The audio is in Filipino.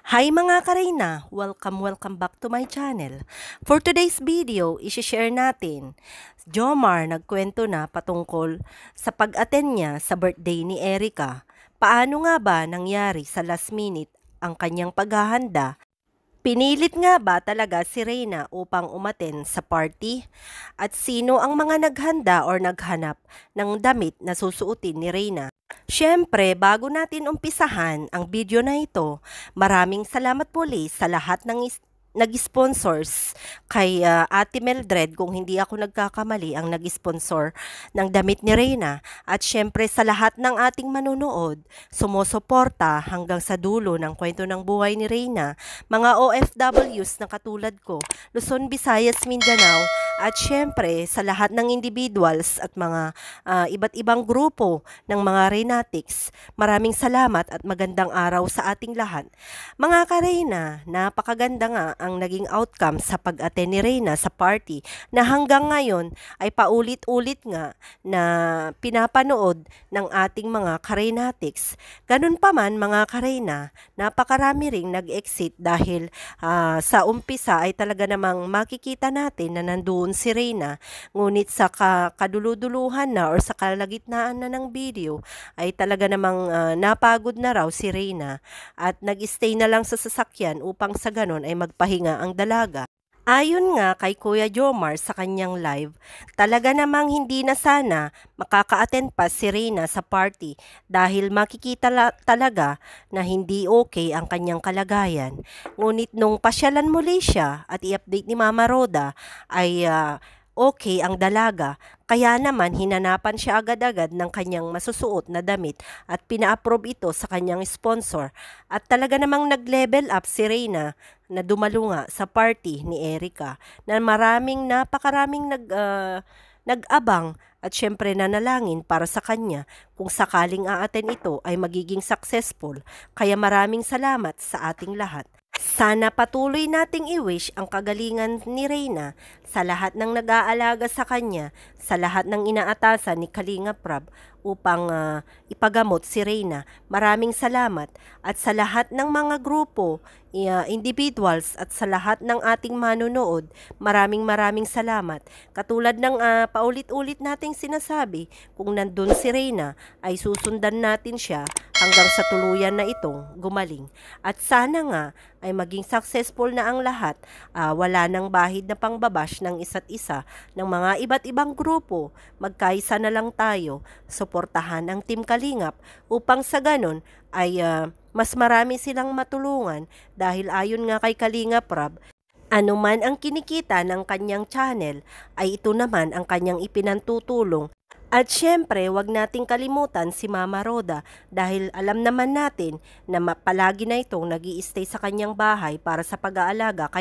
Hi mga kareyna! Welcome, welcome back to my channel. For today's video, isi-share natin. Jomar nagkwento na patungkol sa pag-attend niya sa birthday ni Erica. Paano nga ba nangyari sa last minute ang kanyang paghahanda Pinilit nga ba talaga si Reyna upang umaten sa party? At sino ang mga naghanda or naghanap ng damit na susuotin ni Reyna? Siyempre, bago natin umpisahan ang video na ito, maraming salamat muli sa lahat ng nag-sponsors kay uh, Ate Meldred kung hindi ako nagkakamali ang nag-sponsor ng damit ni Reyna at syempre sa lahat ng ating manonood sumusuporta hanggang sa dulo ng kwento ng buhay ni Reyna mga OFWs na katulad ko Luzon, Visayas, Mindanao at syempre, sa lahat ng individuals at mga uh, iba't ibang grupo ng mga Renatics, maraming salamat at magandang araw sa ating lahat. Mga kareyna, napakaganda nga ang naging outcome sa pag-attend ni Reyna sa party na hanggang ngayon ay paulit-ulit nga na pinapanood ng ating mga Karenatics. Ganun pa man mga Karena, napakarami ring nag-exit dahil uh, sa umpisa ay talaga namang makikita natin na nandoon taon si Reyna, ngunit sa kaduluduluhan na or sa kalagitnaan na ng video ay talaga namang uh, napagod na raw si Reyna at nag-stay na lang sa sasakyan upang sa ganon ay magpahinga ang dalaga. Ayon nga kay Kuya Jomar sa kanyang live, talaga namang hindi na sana makaka-attend pa si Reyna sa party dahil makikita la- talaga na hindi okay ang kanyang kalagayan. Ngunit nung pasyalan muli siya at i-update ni Mama Roda ay uh, okay ang dalaga, kaya naman hinanapan siya agad-agad ng kanyang masusuot na damit at pina-approve ito sa kanyang sponsor. At talaga namang nag-level up si Reyna na dumalunga sa party ni Erika na maraming napakaraming nag... Uh, nag-abang at syempre nanalangin para sa kanya kung sakaling aaten ito ay magiging successful. Kaya maraming salamat sa ating lahat. Sana patuloy nating i-wish ang kagalingan ni Reyna sa lahat ng nag-aalaga sa kanya, sa lahat ng inaatasan ni Kalinga Prab upang uh, ipagamot si Reyna. Maraming salamat at sa lahat ng mga grupo, uh, individuals at sa lahat ng ating manunood, maraming maraming salamat. Katulad ng uh, paulit-ulit nating sinasabi, kung nandun si Reyna ay susundan natin siya hanggang sa tuluyan na itong gumaling. At sana nga ay maging successful na ang lahat, uh, wala nang bahid na pangbabash ng isa't isa ng mga iba't ibang grupo, magkaisa na lang tayo, suportahan ang Team Kalingap upang sa ganon ay uh, mas marami silang matulungan dahil ayon nga kay Kalingap Rab, anuman ang kinikita ng kanyang channel ay ito naman ang kanyang ipinantutulong at syempre, wag nating kalimutan si Mama Roda dahil alam naman natin na palagi na itong nag stay sa kanyang bahay para sa pag-aalaga. Kaya